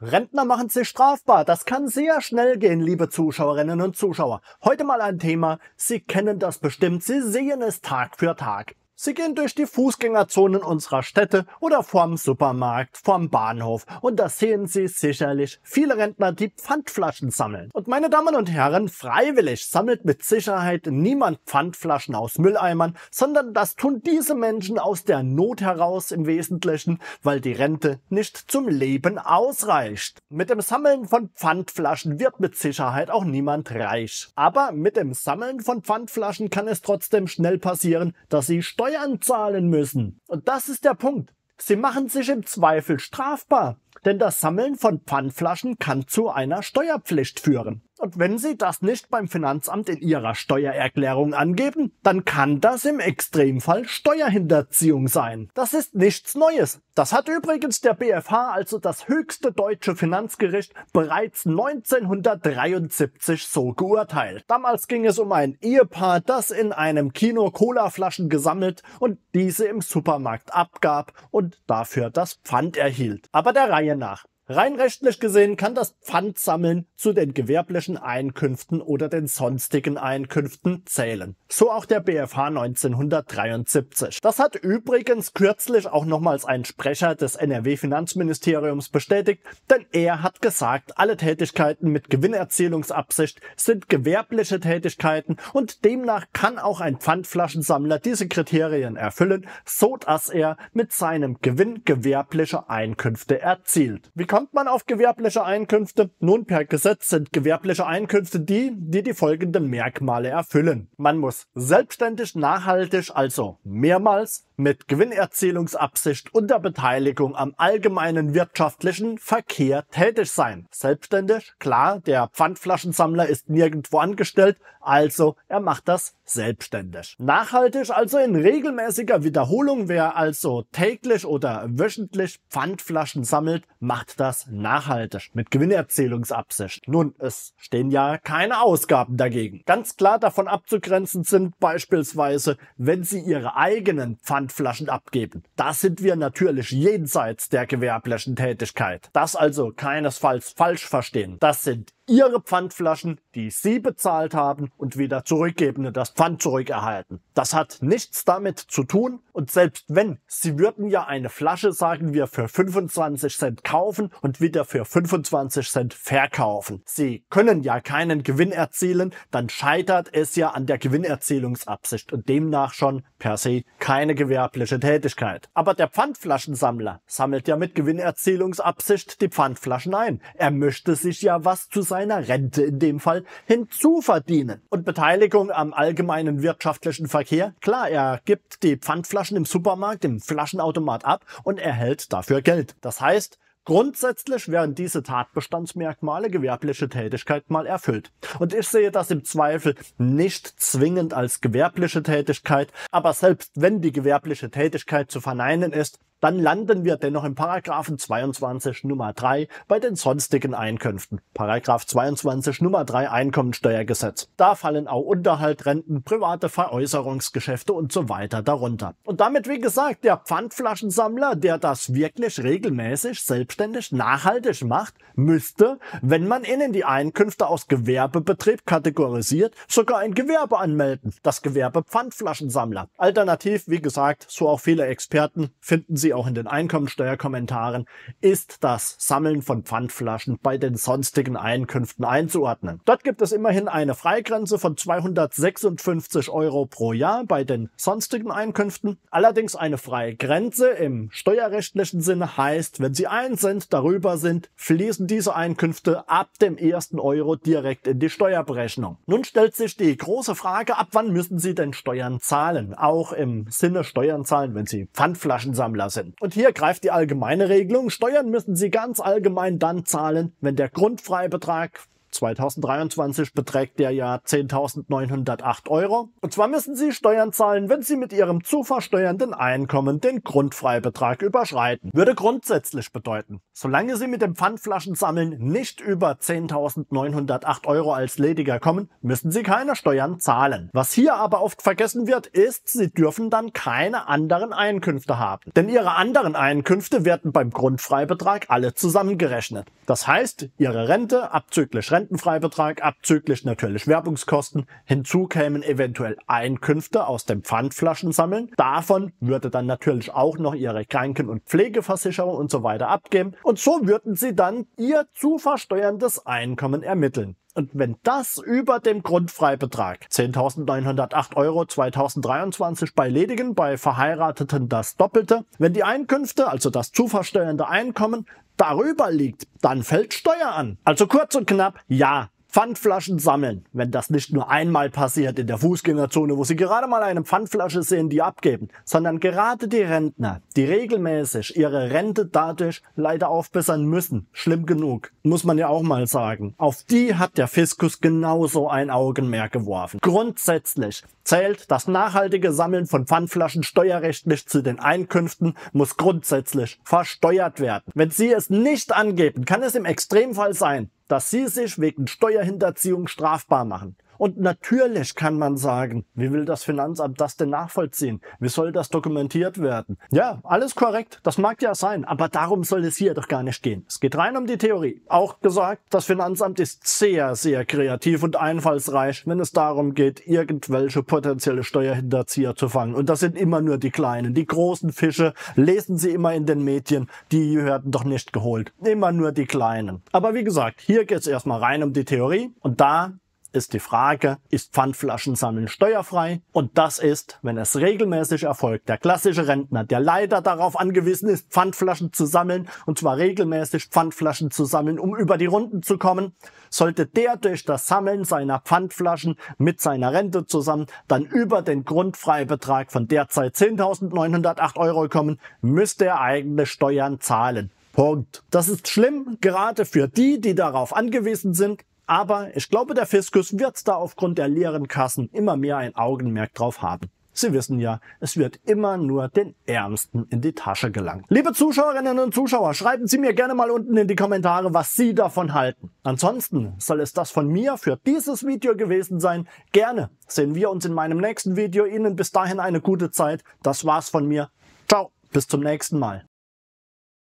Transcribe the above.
Rentner machen sich strafbar. Das kann sehr schnell gehen, liebe Zuschauerinnen und Zuschauer. Heute mal ein Thema. Sie kennen das bestimmt. Sie sehen es Tag für Tag. Sie gehen durch die Fußgängerzonen unserer Städte oder vorm Supermarkt, vorm Bahnhof und da sehen Sie sicherlich viele Rentner, die Pfandflaschen sammeln. Und meine Damen und Herren, freiwillig sammelt mit Sicherheit niemand Pfandflaschen aus Mülleimern, sondern das tun diese Menschen aus der Not heraus im Wesentlichen, weil die Rente nicht zum Leben ausreicht. Mit dem Sammeln von Pfandflaschen wird mit Sicherheit auch niemand reich. Aber mit dem Sammeln von Pfandflaschen kann es trotzdem schnell passieren, dass Sie Steuern zahlen müssen. Und das ist der Punkt. Sie machen sich im Zweifel strafbar, denn das Sammeln von Pfandflaschen kann zu einer Steuerpflicht führen. Und wenn Sie das nicht beim Finanzamt in Ihrer Steuererklärung angeben, dann kann das im Extremfall Steuerhinterziehung sein. Das ist nichts Neues. Das hat übrigens der BFH, also das höchste deutsche Finanzgericht, bereits 1973 so geurteilt. Damals ging es um ein Ehepaar, das in einem Kino Colaflaschen gesammelt und diese im Supermarkt abgab und dafür das Pfand erhielt. Aber der Reihe nach. Rein rechtlich gesehen kann das Pfandsammeln zu den gewerblichen Einkünften oder den sonstigen Einkünften zählen. So auch der BFH 1973. Das hat übrigens kürzlich auch nochmals ein Sprecher des NRW-Finanzministeriums bestätigt, denn er hat gesagt, alle Tätigkeiten mit Gewinnerzielungsabsicht sind gewerbliche Tätigkeiten und demnach kann auch ein Pfandflaschensammler diese Kriterien erfüllen, so dass er mit seinem Gewinn gewerbliche Einkünfte erzielt. Wie kommt man auf gewerbliche Einkünfte? Nun, per Gesetz sind gewerbliche Einkünfte die, die die folgenden Merkmale erfüllen. Man muss selbstständig, nachhaltig, also mehrmals mit Gewinnerzielungsabsicht unter Beteiligung am allgemeinen wirtschaftlichen Verkehr tätig sein. Selbstständig, klar, der Pfandflaschensammler ist nirgendwo angestellt, also er macht das selbstständig. Nachhaltig, also in regelmäßiger Wiederholung, wer also täglich oder wöchentlich Pfandflaschen sammelt, macht das nachhaltig mit Gewinnerzielungsabsicht. Nun, es stehen ja keine Ausgaben dagegen. Ganz klar davon abzugrenzen sind beispielsweise, wenn Sie Ihre eigenen Pfandflaschen Pfandflaschen abgeben. Da sind wir natürlich jenseits der gewerblichen Tätigkeit. Das also keinesfalls falsch verstehen. Das sind ihre Pfandflaschen, die sie bezahlt haben und wieder zurückgeben und das Pfand zurückerhalten. Das hat nichts damit zu tun und selbst wenn, sie würden ja eine Flasche, sagen wir, für 25 Cent kaufen und wieder für 25 Cent verkaufen. Sie können ja keinen Gewinn erzielen, dann scheitert es ja an der Gewinnerzielungsabsicht und demnach schon per se keine gewerbliche Tätigkeit. Aber der Pfandflaschensammler sammelt ja mit Gewinnerzielungsabsicht die Pfandflaschen ein. Er möchte sich ja was zu seinem seiner Rente in dem Fall hinzuverdienen. Und Beteiligung am allgemeinen wirtschaftlichen Verkehr, klar, er gibt die Pfandflaschen im Supermarkt, im Flaschenautomat ab und erhält dafür Geld. Das heißt, Grundsätzlich wären diese Tatbestandsmerkmale gewerbliche Tätigkeit mal erfüllt. Und ich sehe das im Zweifel nicht zwingend als gewerbliche Tätigkeit, aber selbst wenn die gewerbliche Tätigkeit zu verneinen ist, dann landen wir dennoch im Paragraphen 22 Nummer 3 bei den sonstigen Einkünften. Paragraph 22 Nummer 3 Einkommensteuergesetz. Da fallen auch Unterhalt, Renten, private Veräußerungsgeschäfte und so weiter darunter. Und damit, wie gesagt, der Pfandflaschensammler, der das wirklich regelmäßig, selbstständig, nachhaltig macht, müsste, wenn man ihnen die Einkünfte aus Gewerbebetrieb kategorisiert, sogar ein Gewerbe anmelden. Das Gewerbe Pfandflaschensammler. Alternativ, wie gesagt, so auch viele Experten, finden sie Sie auch in den Einkommensteuerkommentaren, ist das Sammeln von Pfandflaschen bei den sonstigen Einkünften einzuordnen. Dort gibt es immerhin eine Freigrenze von 256 Euro pro Jahr bei den sonstigen Einkünften. Allerdings eine Freigrenze im steuerrechtlichen Sinne heißt, wenn Sie einen Cent darüber sind, fließen diese Einkünfte ab dem ersten Euro direkt in die Steuerberechnung. Nun stellt sich die große Frage, ab wann müssen Sie denn Steuern zahlen? Auch im Sinne Steuern zahlen, wenn Sie Pfandflaschensammler sind sind. Und hier greift die allgemeine Regelung. Steuern müssen Sie ganz allgemein dann zahlen, wenn der Grundfreibetrag 2023 beträgt der ja 10.908 Euro. Und zwar müssen Sie Steuern zahlen, wenn Sie mit Ihrem zu versteuernden Einkommen den Grundfreibetrag überschreiten. Würde grundsätzlich bedeuten, solange Sie mit dem Pfandflaschensammeln nicht über 10.908 Euro als Lediger kommen, müssen Sie keine Steuern zahlen. Was hier aber oft vergessen wird, ist, Sie dürfen dann keine anderen Einkünfte haben. Denn Ihre anderen Einkünfte werden beim Grundfreibetrag alle zusammengerechnet. Das heißt, Ihre Rente abzüglich Rente Spendenfreibetrag abzüglich natürlich Werbungskosten. Hinzu kämen eventuell Einkünfte aus dem Pfandflaschensammeln. Davon würde dann natürlich auch noch ihre Kranken- und Pflegeversicherung und so weiter abgeben. Und so würden sie dann ihr zu versteuerndes Einkommen ermitteln. Und wenn das über dem Grundfreibetrag 10.908 Euro 2023 bei ledigen, bei Verheirateten das Doppelte, wenn die Einkünfte, also das zuversteuernde Einkommen, darüber liegt, dann fällt Steuer an. Also kurz und knapp, ja, Pfandflaschen sammeln, wenn das nicht nur einmal passiert in der Fußgängerzone, wo sie gerade mal eine Pfandflasche sehen, die abgeben, sondern gerade die Rentner, die regelmäßig ihre Rente dadurch leider aufbessern müssen, schlimm genug, muss man ja auch mal sagen. Auf die hat der Fiskus genauso ein Augenmerk geworfen. Grundsätzlich zählt das nachhaltige Sammeln von Pfandflaschen steuerrechtlich zu den Einkünften, muss grundsätzlich versteuert werden. Wenn Sie es nicht angeben, kann es im Extremfall sein, dass sie sich wegen Steuerhinterziehung strafbar machen. Und natürlich kann man sagen, wie will das Finanzamt das denn nachvollziehen? Wie soll das dokumentiert werden? Ja, alles korrekt, das mag ja sein, aber darum soll es hier doch gar nicht gehen. Es geht rein um die Theorie. Auch gesagt, das Finanzamt ist sehr, sehr kreativ und einfallsreich, wenn es darum geht, irgendwelche potenzielle Steuerhinterzieher zu fangen. Und das sind immer nur die kleinen, die großen Fische lesen sie immer in den Medien, die werden doch nicht geholt. Immer nur die kleinen. Aber wie gesagt, hier geht es erstmal rein um die Theorie und da ist die Frage, ist Pfandflaschensammeln steuerfrei? Und das ist, wenn es regelmäßig erfolgt, der klassische Rentner, der leider darauf angewiesen ist, Pfandflaschen zu sammeln, und zwar regelmäßig Pfandflaschen zu sammeln, um über die Runden zu kommen, sollte der durch das Sammeln seiner Pfandflaschen mit seiner Rente zusammen dann über den Grundfreibetrag von derzeit 10.908 Euro kommen, müsste er eigene Steuern zahlen. Punkt. Das ist schlimm, gerade für die, die darauf angewiesen sind, aber ich glaube, der Fiskus wird da aufgrund der leeren Kassen immer mehr ein Augenmerk drauf haben. Sie wissen ja, es wird immer nur den Ärmsten in die Tasche gelangt. Liebe Zuschauerinnen und Zuschauer, schreiben Sie mir gerne mal unten in die Kommentare, was Sie davon halten. Ansonsten soll es das von mir für dieses Video gewesen sein. Gerne sehen wir uns in meinem nächsten Video. Ihnen bis dahin eine gute Zeit. Das war's von mir. Ciao, bis zum nächsten Mal.